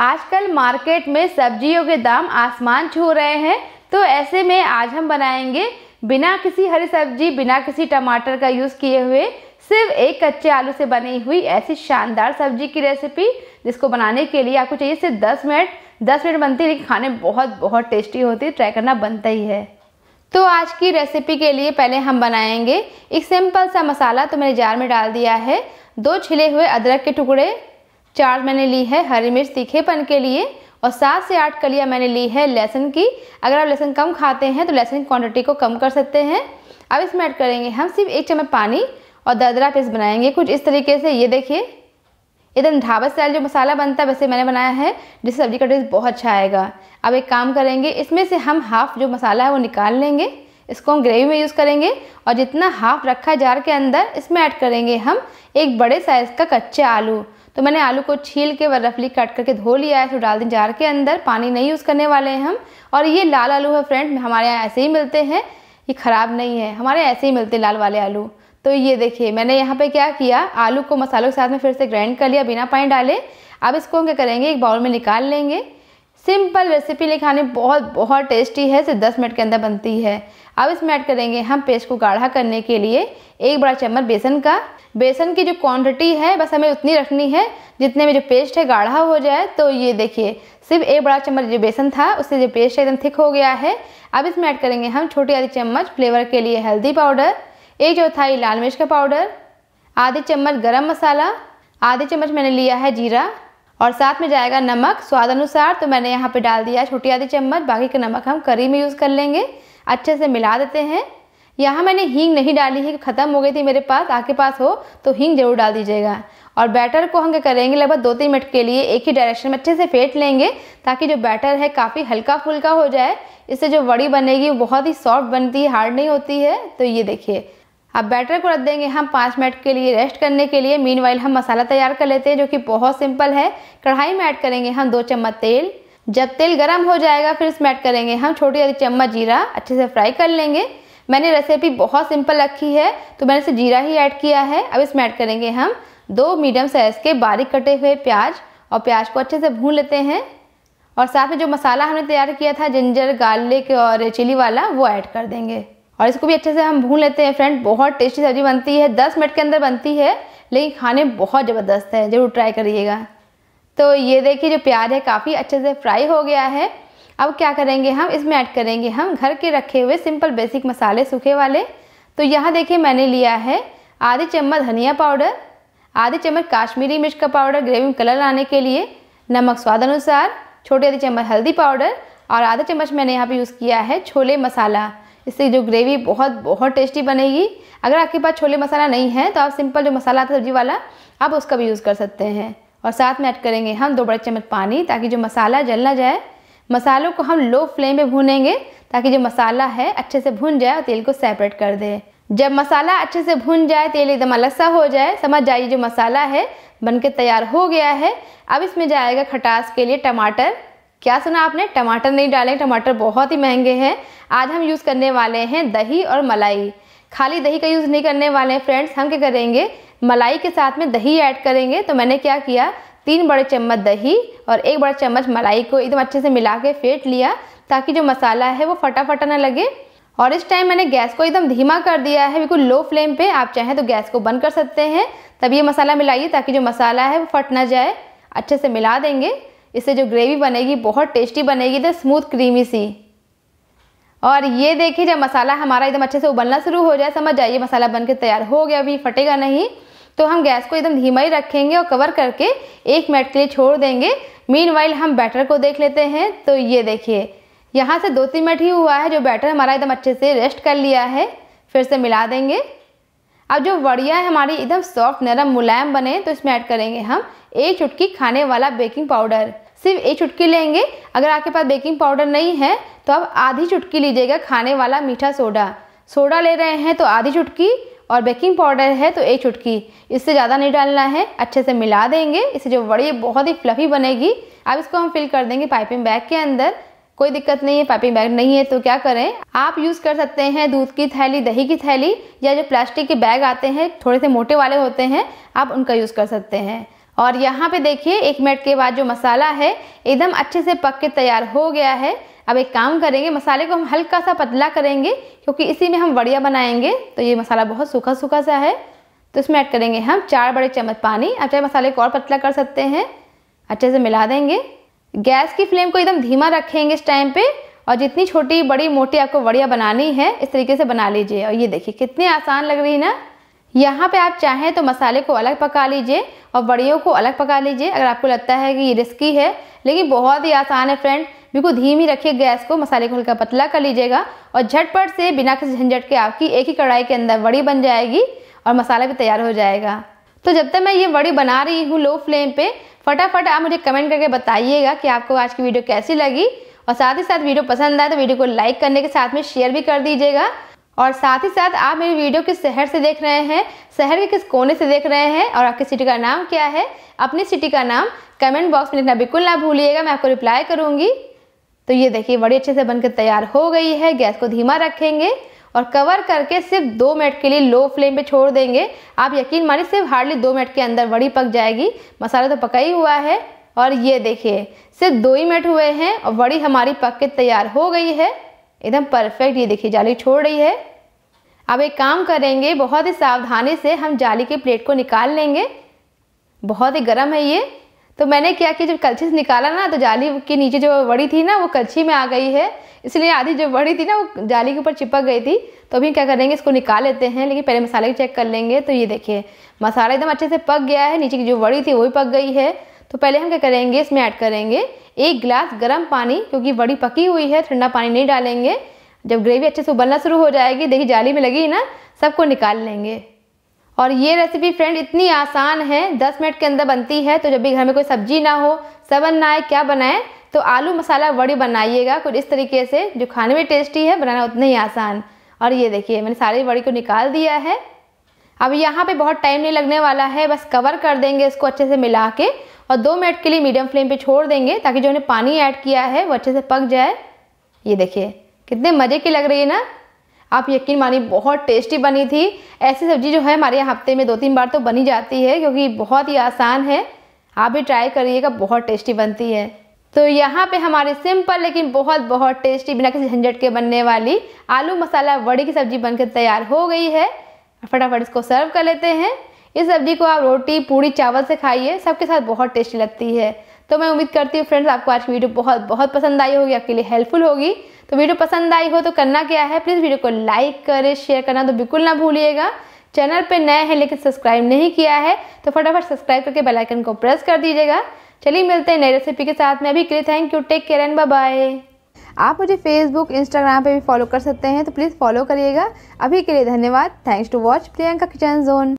आजकल मार्केट में सब्जियों के दाम आसमान छू रहे हैं तो ऐसे में आज हम बनाएंगे बिना किसी हरी सब्जी बिना किसी टमाटर का यूज़ किए हुए सिर्फ एक कच्चे आलू से बनी हुई ऐसी शानदार सब्जी की रेसिपी जिसको बनाने के लिए आपको चाहिए सिर्फ दस मिनट दस मिनट बनती है लेकिन खाने में बहुत बहुत टेस्टी होती है ट्राई करना बनता ही है तो आज की रेसिपी के लिए पहले हम बनाएंगे एक सिंपल सा मसाला तो मैंने जार में डाल दिया है दो छिले हुए अदरक के टुकड़े चार मैंने ली है हरी मिर्च तीखेपन के लिए और सात से आठ कलियाँ मैंने ली है लहसुन की अगर आप लहसुन कम खाते हैं तो लहसुन की क्वान्टिटी को कम कर सकते हैं अब इसमें ऐड करेंगे हम सिर्फ एक चम्मच पानी और दरदरा पेस्ट बनाएंगे कुछ इस तरीके से ये देखिए एकदम ढाबा स्टाइल जो मसाला बनता है वैसे मैंने बनाया है जिससे सब्जी का टेस्ट बहुत अच्छा आएगा अब एक काम करेंगे इसमें से हम हाफ जो मसाला है वो निकाल लेंगे इसको हम ग्रेवी में यूज़ करेंगे और जितना हाफ रखा है जार के अंदर इसमें ऐड करेंगे हम एक बड़े साइज़ का कच्चे आलू तो मैंने आलू को छील के व रफली कट करके धो लिया है फिर डाल दें जार के अंदर पानी नहीं यूज़ करने वाले हैं हम और ये लाल आलू है फ्रेंड हमारे यहाँ ऐसे ही मिलते हैं ये ख़राब नहीं है हमारे ऐसे ही मिलते लाल वाले आलू तो ये देखिए मैंने यहाँ पे क्या किया आलू को मसालों के साथ में फिर से ग्राइंड कर लिया बिना पानी डाले अब इसको हम क्या करेंगे एक बाउल में निकाल लेंगे सिंपल रेसिपी लिखाने बहुत बहुत टेस्टी है सिर्फ दस मिनट के अंदर बनती है अब इसमें ऐड करेंगे हम पेस्ट को गाढ़ा करने के लिए एक बड़ा चम्मच बेसन का बेसन की जो क्वांटिटी है बस हमें उतनी रखनी है जितने में जो पेस्ट है गाढ़ा हो जाए तो ये देखिए सिर्फ एक बड़ा चम्मच जो बेसन था उससे जो पेस्ट है एकदम थिक हो गया है अब इसमें ऐड करेंगे हम छोटी आधी चम्मच फ्लेवर के लिए हल्दी पाउडर एक चौथाई लाल मिर्च का पाउडर आधे चम्मच गर्म मसाला आधे चम्मच मैंने लिया है जीरा और साथ में जाएगा नमक स्वाद अनुसार तो मैंने यहाँ पे डाल दिया छोटी आधी चम्मच बाकी का नमक हम करी में यूज़ कर लेंगे अच्छे से मिला देते हैं यहाँ मैंने हींग नहीं डाली है ख़त्म हो गई थी मेरे पास आपके पास हो तो हींग ज़रूर डाल दीजिएगा और बैटर को हम क्या करेंगे लगभग दो तीन मिनट के लिए एक ही डायरेक्शन में अच्छे से फेंट लेंगे ताकि जो बैटर है काफ़ी हल्का फुल्का हो जाए इससे जो वड़ी बनेगी वो बहुत ही सॉफ्ट बनती है हार्ड नहीं होती है तो ये देखिए अब बैटर को रख देंगे हम पाँच मिनट के लिए रेस्ट करने के लिए मीन हम मसाला तैयार कर लेते हैं जो कि बहुत सिंपल है कढ़ाई में ऐड करेंगे हम दो चम्मच तेल जब तेल गर्म हो जाएगा फिर इसमें ऐड करेंगे हम छोटी वाली चम्मच जीरा अच्छे से फ्राई कर लेंगे मैंने रेसिपी बहुत सिंपल रखी है तो मैंने इसे जीरा ही ऐड किया है अब इसमें ऐड करेंगे हम दो मीडियम साइज़ के बारीक कटे हुए प्याज और प्याज को अच्छे से भून लेते हैं और साथ में जो मसाला हमने तैयार किया था जिंजर गार्लिक और चिली वाला वो ऐड कर देंगे और इसको भी अच्छे से हम भून लेते हैं फ्रेंड बहुत टेस्टी सब्ज़ी बनती है दस मिनट के अंदर बनती है लेकिन खाने बहुत ज़बरदस्त है ज़रूर ट्राई करिएगा तो ये देखिए जो प्याज है काफ़ी अच्छे से फ्राई हो गया है अब क्या करेंगे हम इसमें ऐड करेंगे हम घर के रखे हुए सिंपल बेसिक मसाले सूखे वाले तो यहाँ देखिए मैंने लिया है आधे चम्मच धनिया पाउडर आधे चम्मच काश्मीरी मिर्च का पाउडर ग्रेवी में कलर लाने के लिए नमक स्वाद अनुसार छोटे आधी चम्मच हल्दी पाउडर और आधा चम्मच मैंने यहाँ पे यूज़ किया है छोले मसाला इससे जो ग्रेवी बहुत बहुत टेस्टी बनेगी अगर आपके पास छोले मसाला नहीं है तो आप सिंपल जो मसाला आता सब्जी वाला आप उसका भी यूज़ कर सकते हैं और साथ में ऐड करेंगे हम दो बड़े चम्मच पानी ताकि जो मसाला जल ना जाए मसालों को हम लो फ्लेम पे भूनेंगे ताकि जो मसाला है अच्छे से भून जाए और तेल को सेपरेट कर दे जब मसाला अच्छे से भून जाए तेल एकदम अलसा हो जाए समझ जाइए जो मसाला है बनके तैयार हो गया है अब इसमें जाएगा खटास के लिए टमाटर क्या सुना आपने टमाटर नहीं डाले टमाटर बहुत ही महंगे हैं आज हम यूज़ करने वाले हैं दही और मलाई खाली दही का यूज़ नहीं करने वाले हैं फ्रेंड्स हम क्या करेंगे मलाई के साथ में दही ऐड करेंगे तो मैंने क्या किया तीन बड़े चम्मच दही और एक बड़ा चम्मच मलाई को एकदम अच्छे से मिला के फेंट लिया ताकि जो मसाला है वो फटाफट ना लगे और इस टाइम मैंने गैस को एकदम धीमा कर दिया है बिल्कुल लो फ्लेम पे आप चाहें तो गैस को बंद कर सकते हैं तब ये मसाला मिलाइए ताकि जो मसाला है वो फट ना जाए अच्छे से मिला देंगे इससे जो ग्रेवी बनेगी बहुत टेस्टी बनेगी तो स्मूथ क्रीमी सी और ये देखिए जब मसाला हमारा एकदम अच्छे से उबलना शुरू हो जाए समझ जाइए मसाला बन के तैयार हो गया अभी फटेगा नहीं तो हम गैस को एकदम धीमा ही रखेंगे और कवर करके एक मिनट के लिए छोड़ देंगे मीन हम बैटर को देख लेते हैं तो ये देखिए यहाँ से दो तीन मिनट ही हुआ है जो बैटर हमारा एकदम अच्छे से रेस्ट कर लिया है फिर से मिला देंगे अब जो वड़िया है हमारी एकदम सॉफ्ट नरम मुलायम बने तो इसमें ऐड करेंगे हम एक चुटकी खाने वाला बेकिंग पाउडर सिर्फ एक चुटकी लेंगे अगर आपके पास बेकिंग पाउडर नहीं है तो आप आधी चुटकी लीजिएगा खाने वाला मीठा सोडा सोडा ले रहे हैं तो आधी चुटकी और बेकिंग पाउडर है तो एक चुटकी इससे ज़्यादा नहीं डालना है अच्छे से मिला देंगे इससे जो बड़ी बहुत ही फ्लफ़ी बनेगी अब इसको हम फिल कर देंगे पाइपिंग बैग के अंदर कोई दिक्कत नहीं है पाइपिंग बैग नहीं है तो क्या करें आप यूज़ कर सकते हैं दूध की थैली दही की थैली या जो प्लास्टिक के बैग आते हैं थोड़े से मोटे वाले होते हैं आप उनका यूज़ कर सकते हैं और यहाँ पे देखिए एक मिनट के बाद जो मसाला है एकदम अच्छे से पक के तैयार हो गया है अब एक काम करेंगे मसाले को हम हल्का सा पतला करेंगे क्योंकि इसी में हम वड़िया बनाएंगे तो ये मसाला बहुत सूखा सूखा सा है तो इसमें ऐड करेंगे हम चार बड़े चम्मच पानी आप चाहे मसाले को और पतला कर सकते हैं अच्छे से मिला देंगे गैस की फ्लेम को एकदम धीमा रखेंगे इस टाइम पे और जितनी छोटी बड़ी मोटी आपको वड़िया बनानी है इस तरीके से बना लीजिए और ये देखिए कितनी आसान लग रही है ना यहाँ पे आप चाहें तो मसाले को अलग पका लीजिए और बड़ियों को अलग पका लीजिए अगर आपको लगता है कि ये रिस्की है लेकिन बहुत ही आसान है फ्रेंड बिल्कुल धीमी रखिए गैस को मसाले को हल्का पतला कर लीजिएगा और झटपट से बिना किसी झंझट के आपकी एक ही कढ़ाई के अंदर वड़ी बन जाएगी और मसाला भी तैयार हो जाएगा तो जब तक मैं ये वड़ी बना रही हूँ लो फ्लेम पर फटाफट आप मुझे कमेंट करके बताइएगा कि आपको आज की वीडियो कैसी लगी और साथ ही साथ वीडियो पसंद आए तो वीडियो को लाइक करने के साथ में शेयर भी कर दीजिएगा और साथ ही साथ आप मेरी वीडियो किस शहर से देख रहे हैं शहर के किस कोने से देख रहे हैं और आपकी सिटी का नाम क्या है अपनी सिटी का नाम कमेंट बॉक्स में लिखना बिल्कुल ना भूलिएगा मैं आपको रिप्लाई करूँगी तो ये देखिए बड़ी अच्छे से बनकर तैयार हो गई है गैस को धीमा रखेंगे और कवर करके सिर्फ दो मिनट के लिए लो फ्लेम पे छोड़ देंगे आप यकीन मानिए सिर्फ हार्डली दो मिनट के अंदर वड़ी पक जाएगी मसाला तो पका ही हुआ है और ये देखिए सिर्फ दो ही मिनट हुए हैं और वड़ी हमारी पक के तैयार हो गई है एकदम परफेक्ट ये देखिए जाली छोड़ रही है अब एक काम करेंगे बहुत ही सावधानी से हम जाली के प्लेट को निकाल लेंगे बहुत ही गर्म है ये तो मैंने क्या कि जब कलछी से निकाला ना तो जाली के नीचे जो वड़ी थी ना वो कलछी में आ गई है इसलिए आधी जो वड़ी थी ना वो जाली के ऊपर चिपक गई थी तो अभी क्या करेंगे इसको निकाल लेते हैं लेकिन पहले मसाले चेक कर लेंगे तो ये देखिए मसाला एकदम अच्छे से पक गया है नीचे की जो वड़ी थी वो भी पक गई है तो पहले हम क्या करेंगे इसमें ऐड करेंगे एक गिलास गर्म पानी क्योंकि बड़ी पकी हुई है ठंडा पानी नहीं डालेंगे जब ग्रेवी अच्छे से उबलना शुरू हो जाएगी देखिए जाली में लगी ना सबको निकाल लेंगे और ये रेसिपी फ्रेंड इतनी आसान है 10 मिनट के अंदर बनती है तो जब भी घर में कोई सब्जी ना हो सबन ना आए क्या बनाएं तो आलू मसाला वड़ी बनाइएगा कुछ इस तरीके से जो खाने में टेस्टी है बनाना उतना ही आसान और ये देखिए मैंने सारी वड़ी को निकाल दिया है अब यहाँ पे बहुत टाइम नहीं लगने वाला है बस कवर कर देंगे इसको अच्छे से मिला के और दो मिनट के लिए मीडियम फ्लेम पे छोड़ देंगे ताकि जो हमने पानी ऐड किया है वो अच्छे से पक जाए ये देखिए कितने मज़े की लग रही है ना आप यकीन मानिए बहुत टेस्टी बनी थी ऐसी सब्ज़ी जो है हमारे यहाँ हफ्ते में दो तीन बार तो बनी जाती है क्योंकि बहुत ही आसान है आप भी ट्राई करिएगा बहुत टेस्टी बनती है तो यहाँ पे हमारी सिंपल लेकिन बहुत बहुत टेस्टी बिना किसी झंझट के बनने वाली आलू मसाला वड़ी की सब्ज़ी बनकर तैयार हो गई है फटाफट इसको सर्व कर लेते हैं इस सब्जी को आप रोटी पूड़ी चावल से खाइए सबके साथ बहुत टेस्टी लगती है तो मैं उम्मीद करती हूँ फ्रेंड्स आपको आज की वीडियो बहुत बहुत पसंद आई होगी आपके लिए हेल्पफुल होगी तो वीडियो पसंद आई हो तो करना क्या है प्लीज़ वीडियो को लाइक करें शेयर करना तो बिल्कुल ना भूलिएगा चैनल पे नए हैं लेकिन सब्सक्राइब नहीं किया है तो फटाफट सब्सक्राइब करके बेल आइकन को प्रेस कर दीजिएगा चलिए मिलते हैं नई रेसिपी के साथ में अभी के लिए thank you take care and bye आप मुझे फेसबुक इंस्टाग्राम पे भी फॉलो कर सकते हैं तो प्लीज़ फॉलो करिएगा अभी के लिए धन्यवाद thanks to watch Priyanka kitchen zone